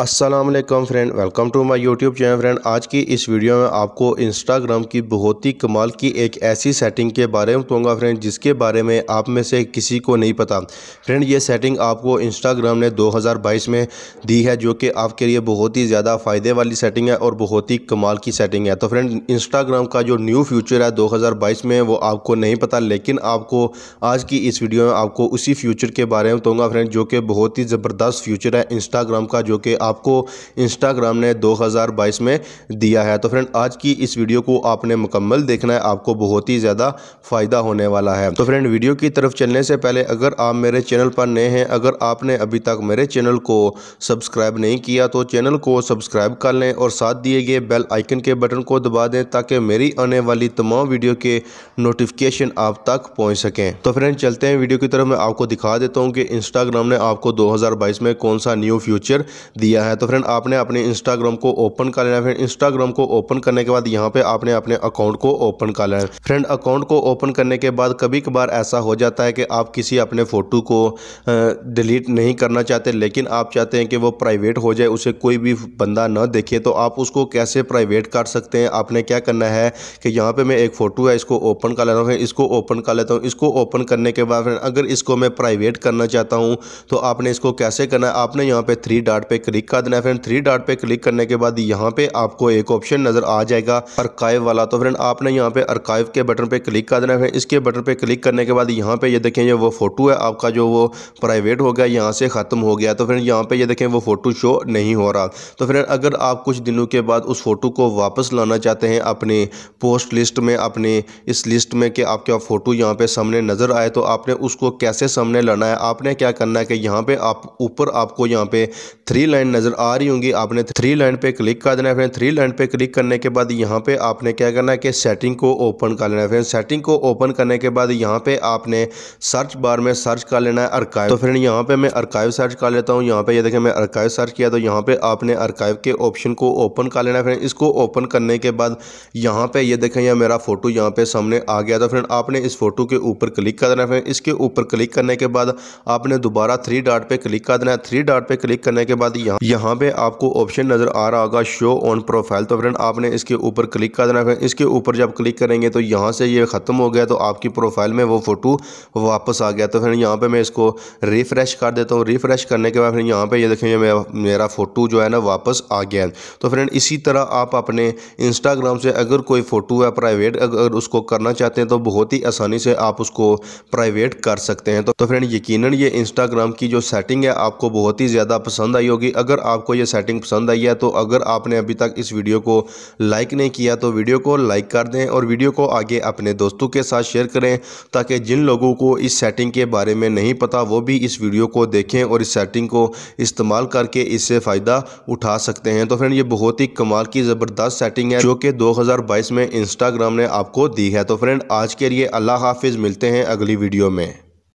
Aslam friend welcome to my YouTube channel friend आज की इस वीडियो में आपको इंस्टाग्राम की बहुत ही कमाल की एक ऐसी सेटिंग के बारे में बताऊंगा फ्रेंड जिसके बारे में आप में से किसी को नहीं पता फ्रेंड ये सेटिंग आपको इंस्टाग्राम ने 2022 में दी है जो कि आपके लिए बहुत ही ज़्यादा फ़ायदे वाली सेटिंग है और बहुत ही कमाल की सेटिंग है तो फ्रेंड इंस्टाग्राम का जो न्यू फ्यूचर है दो में वो आपको नहीं पता लेकिन आपको आज की इस वीडियो में आपको उसी फ्यूचर के बारे में बताऊँगा फ्रेंड जो कि बहुत ही ज़बरदस्त फ्यूचर है इंस्टाग्राम का जो कि आपको इंस्टाग्राम ने 2022 में दिया है तो फ्रेंड आज की इस वीडियो को आपने मुकम्मल देखना है आपको बहुत ही ज़्यादा फ़ायदा होने वाला है तो फ्रेंड वीडियो की तरफ चलने से पहले अगर आप मेरे चैनल पर नए हैं अगर आपने अभी तक मेरे चैनल को सब्सक्राइब नहीं किया तो चैनल को सब्सक्राइब कर लें और साथ दिए गए बेल आइकन के बटन को दबा दें ताकि मेरी आने वाली तमाम वीडियो के नोटिफिकेशन आप तक पहुँच सकें तो फ्रेंड चलते हैं वीडियो की तरफ मैं आपको दिखा देता हूँ कि इंस्टाग्राम ने आपको 2022 में कौन सा न्यू फ्यूचर दिया दिया है तो फ्रेंड आपने अपने इंस्टाग्राम को ओपन कर लेना है फ्रेंड इंस्टाग्राम को ओपन करने के बाद यहाँ पे आपने अपने अकाउंट को ओपन कर लेना है फ्रेंड अकाउंट को ओपन करने के बाद कभी कभार ऐसा हो जाता है कि आप किसी अपने फ़ोटो को डिलीट नहीं करना चाहते लेकिन आप चाहते हैं कि वो प्राइवेट हो जाए उसे कोई भी बंदा ना देखे तो आप उसको कैसे प्राइवेट कर सकते हैं आपने क्या करना है कि यहाँ पर मैं एक फ़ोटो है इसको ओपन कर लेता हूँ इसको ओपन कर लेता हूँ इसको ओपन करने के बाद फ्रेंड अगर इसको मैं प्राइवेट करना चाहता हूँ तो आपने इसको कैसे करना है आपने यहाँ पर थ्री डाट पर क्लिक लिखा देना है फ्रेंड थ्री डॉट पे क्लिक करने के बाद यहाँ पे आपको एक ऑप्शन नजर आ जाएगा अर्काइव वाला तो फ्रेंड आपने यहाँ पे अर्काइव के बटन पे क्लिक कर देना है इसके बटन पे क्लिक करने के बाद यहाँ पे ये देखें ये वो फोटो है आपका जो वो प्राइवेट हो गया यहाँ से ख़त्म हो गया तो फ्रेंड यहाँ पे ये देखें वो फोटो शो नहीं हो रहा तो फ्रेंड अगर आप कुछ दिनों के बाद उस फोटो को वापस लाना चाहते हैं अपने पोस्ट लिस्ट में अपने इस लिस्ट में कि आपके फ़ोटो यहाँ पे सामने नज़र आए तो आपने उसको कैसे सामने लाना है आपने क्या करना है कि यहाँ पे आप ऊपर आपको यहाँ पे थ्री लाइन नज़र आ रही होंगी आपने थ्री लाइन पे क्लिक कर देना है फ्रेंड थ्री लाइन पे क्लिक करने के बाद यहाँ पे आपने क्या करना है कि सेटिंग को ओपन कर लेना है फ्रेंड सेटिंग को ओपन करने के बाद यहाँ पे आपने सर्च बार में सर्च कर लेना है अर्काइव तो फ्रेंड यहाँ पे मैं अर्काइव सर्च कर लेता हूँ यहाँ पे ये देखें मैं अर्काइव सर्च किया तो यहाँ पे आपने अर्काइव के ऑप्शन को ओपन कर लेना है फ्रेंड इसको ओपन करने के बाद यहाँ पे ये देखें यह मेरा फोटो यहाँ पे सामने आ गया तो फ्रेंड आपने इस फोटो के ऊपर क्लिक कर देना है फ्रेंड इसके ऊपर क्लिक करने के बाद आपने दोबारा थ्री डॉट पे क्लिक कर देना है थ्री डॉट पे क्लिक करने के बाद यहाँ यहाँ पे आपको ऑप्शन नज़र आ रहा होगा शो ऑन प्रोफाइल तो फ्रेंड आपने इसके ऊपर क्लिक कर देना फ्रेंड इसके ऊपर जब क्लिक करेंगे तो यहाँ से ये ख़त्म हो गया तो आपकी प्रोफाइल में वो फ़ोटो वापस आ गया तो फ्रेंड यहाँ पे मैं इसको रिफ़्रेश कर देता हूँ रिफ़्रेश करने के बाद फिर यहाँ पे ये देखेंगे मेरा फ़ोटो जो है ना वापस आ गया है तो फ्रेंड इसी तरह आप अपने इंस्टाग्राम से अगर कोई फ़ोटो है प्राइवेट अगर उसको करना चाहते हैं तो बहुत ही आसानी से आप उसको प्राइवेट कर सकते हैं तो, तो फ्रेंड यकीन ये इंस्टाग्राम की जो सेटिंग है आपको बहुत ही ज़्यादा पसंद आई होगी अगर आपको ये सेटिंग पसंद आई है तो अगर आपने अभी तक इस वीडियो को लाइक नहीं किया तो वीडियो को लाइक कर दें और वीडियो को आगे अपने दोस्तों के साथ शेयर करें ताकि जिन लोगों को इस सेटिंग के बारे में नहीं पता वो भी इस वीडियो को देखें और इस सेटिंग को इस्तेमाल करके इससे फ़ायदा उठा सकते हैं तो फ्रेंड ये बहुत ही कमाल की ज़बरदस्त सेटिंग है जो कि दो में इंस्टाग्राम ने आपको दी है तो फ्रेंड आज के लिए अल्लाह हाफिज़ मिलते हैं अगली वीडियो में